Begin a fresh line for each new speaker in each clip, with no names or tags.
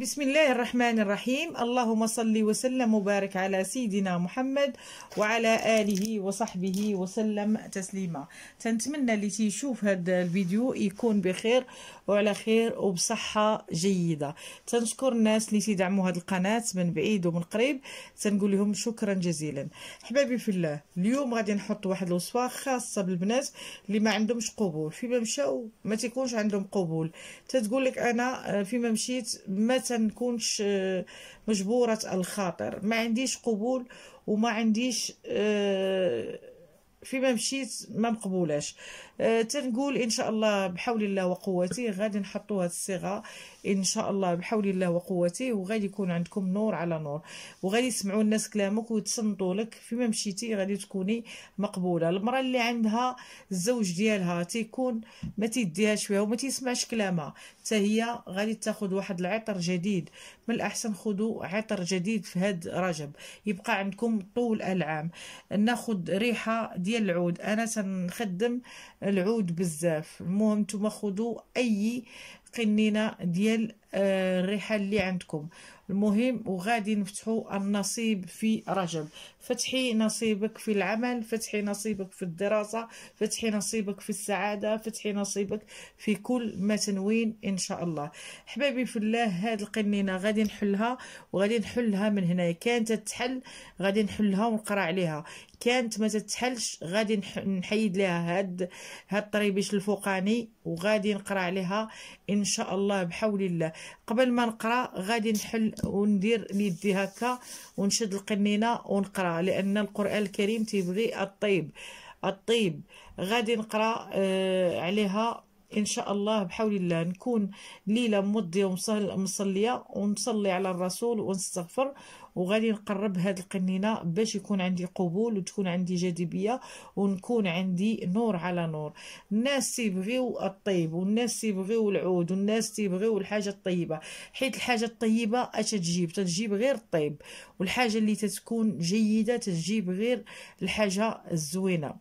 بسم الله الرحمن الرحيم اللهم صل وسلم وبارك على سيدنا محمد وعلى آله وصحبه وسلم تسليما تنتمنى اللي تيشوف هذا الفيديو يكون بخير وعلى خير وبصحة جيدة تنشكر الناس اللي تيدعموا هذه القناة من بعيد ومن قريب تنقول لهم شكرا جزيلا حبابي في الله اليوم غادي نحط واحد الوصفة خاصة بالبنات اللي ما عندهمش قبول فيما مشاو ما تيكونش عندهم قبول تتقول لك أنا آه، فيما مشيت ما حتى نكونش آه، مجبورة الخاطر ما عنديش قبول وما عنديش آه، فيما مشيت ما مقبولاش أه تنقول ان شاء الله بحول الله وقوته غادي نحطوا هذه الصيغه ان شاء الله بحول الله وقوته وغادي يكون عندكم نور على نور وغادي يسمعوا الناس كلامك ويتصنتوا لك فيما مشيتي غادي تكوني مقبوله المراه اللي عندها الزوج ديالها تيكون ما تيديهاش فيها وما تيسمعش كلامها حتى هي غادي تاخذ واحد العطر جديد من الاحسن خذوا عطر جديد في هاد رجب يبقى عندكم طول العام ناخذ ريحه ديال ديال العود انا تنخدم العود بزاف المهم نتوما خذوا اي قنينه ديال آه، الريحه اللي عندكم المهم وغادي نفتحوا النصيب في رجب فتحي نصيبك في العمل فتحي نصيبك في الدراسه فتحي نصيبك في السعاده فتحي نصيبك في كل ما تنوين ان شاء الله حبايبي في الله هاد القنينه غادي نحلها وغادي نحلها من هنا كانت تتحل غادي نحلها ونقرا عليها كانت ما تتحلش غادي نحيد لها هاد هاد الطريبيش الفوقاني وغادي نقرا عليها ان ان شاء الله بحول الله قبل ما نقرا غادي نحل وندير يدي هكا ونشد القنينه ونقرا لان القران الكريم تيبغي الطيب الطيب غادي نقرا آه، عليها إن شاء الله بحول الله نكون ليلة مضية ومصلية ونصلي على الرسول ونستغفر وغادي نقرب هاد القنينه باش يكون عندي قبول وتكون عندي جاذبيه ونكون عندي نور على نور الناس تيبغيو الطيب والناس تيبغيو العود والناس تيبغيو الحاجه الطيبه حيت الحاجه الطيبه اش تجيب تجيب غير الطيب والحاجه اللي تتكون جيده تجيب غير الحاجه الزوينه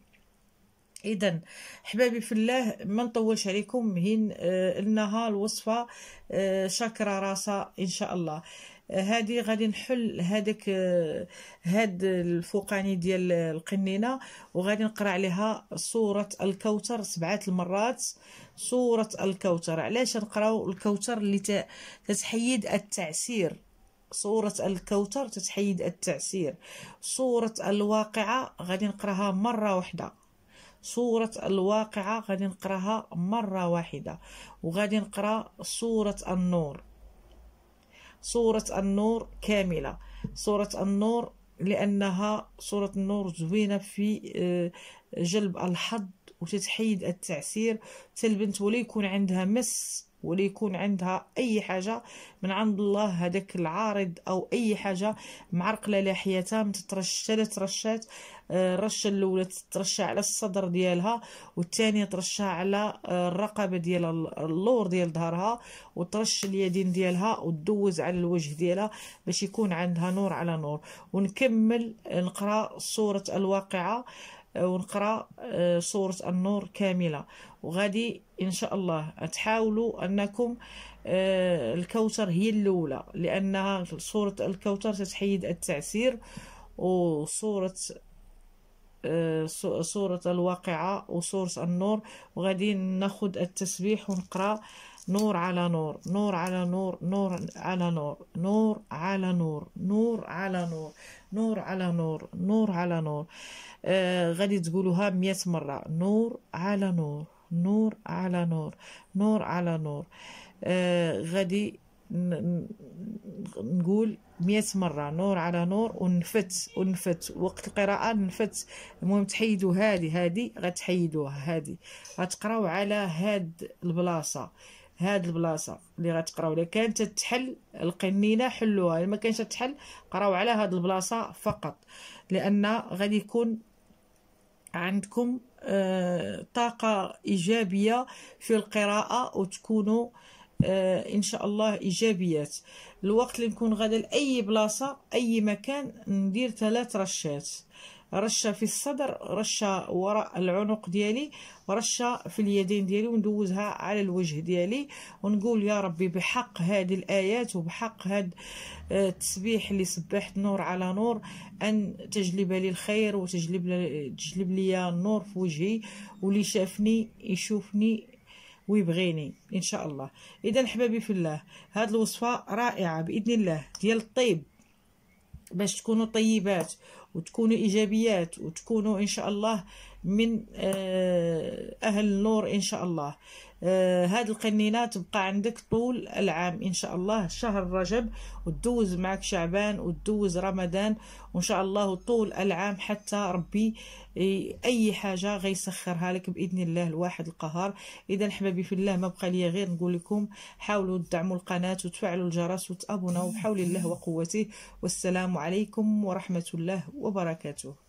اذا حبابي في الله ما نطولش عليكم هين انها آه، الوصفه آه، شاكرا راسا ان شاء الله هذه آه، غادي نحل هذاك هاد الفوقاني ديال القنينه وغادي نقرا عليها سوره الكوثر سبعه المرات سوره الكوثر علاش نقراو الكوثر اللي تتحيد التعسير سورة الكوثر تتحيد التعسير سورة الواقعة غادي نقراها مرة واحدة صورة الواقعة غادي نقراها مرة واحدة وغادي نقرا صورة النور صورة النور كاملة صورة النور لأنها صورة النور زوينة في آه، جلب الحظ وتتحيد التعسير حتى البنت ولا يكون عندها مس ولا يكون عندها اي حاجه من عند الله هذاك العارض او اي حاجه معرقله لحياتها متترشى ترشات آه، الرشه الاولى تترشى على الصدر ديالها والثانيه ترشى على آه، الرقبه ديال اللور ديال ظهرها وترش اليدين ديالها وتدوز على الوجه ديالها باش يكون عندها نور على نور ونكمل نقرا سوره الواقعه آه، ونقرا آه، سوره النور كامله وغادي ان شاء الله تحاولوا انكم آه، الكوثر هي الاولى لانها سوره الكوثر تتحيد التعسير وسوره سورة الواقعة وسورة النور وغادي ناخد التسبيح ونقرأ نور على نور نور على نور نور على نور نور على نور نور على نور نور على نور نور على نور آه، غادي تقولوها مئة مرة نور على نور نور على نور نور على نور آه، غادي نقول مئة مرة نور على نور ونفت ونفت وقت القراءة نفت المهم تحيدوا هادي هادي غتحيدوها هادي غتقراو على هاد البلاصة هاد البلاصة اللي غتقراو لها كانت تحل القنينة حلوها ما كانش تحل قراو على هاد البلاصة فقط لأن غادي يكون عندكم آه، طاقة إيجابية في القراءة وتكونوا آه، ان شاء الله ايجابيات الوقت اللي نكون غدا لاي بلاصه اي مكان ندير ثلاث رشات رشه في الصدر رشه وراء العنق ديالي رشه في اليدين ديالي وندوزها على الوجه ديالي ونقول يا ربي بحق هذه الايات وبحق هذا آه، التسبيح اللي سبحت نور على نور ان تجلب لي الخير وتجلب تجلب لي النور في وجهي واللي شافني يشوفني ويبغيني ان شاء الله اذا حبابي في الله هذه الوصفه رائعه باذن الله ديال الطيب باش تكونوا طيبات وتكونوا إيجابيات وتكونوا إن شاء الله من آه، أهل النور إن شاء الله آه، هاد القنينة تبقى عندك طول العام إن شاء الله شهر رجب وتدوز معك شعبان وتدوز رمضان وإن شاء الله طول العام حتى ربي أي حاجة غيسخرها لك بإذن الله الواحد القهار إذا حبابي في الله ما بقى لي غير نقول لكم حاولوا تدعموا القناة وتفعلوا الجرس وتابوناو بحول الله وقوته والسلام عليكم ورحمة الله وبركاته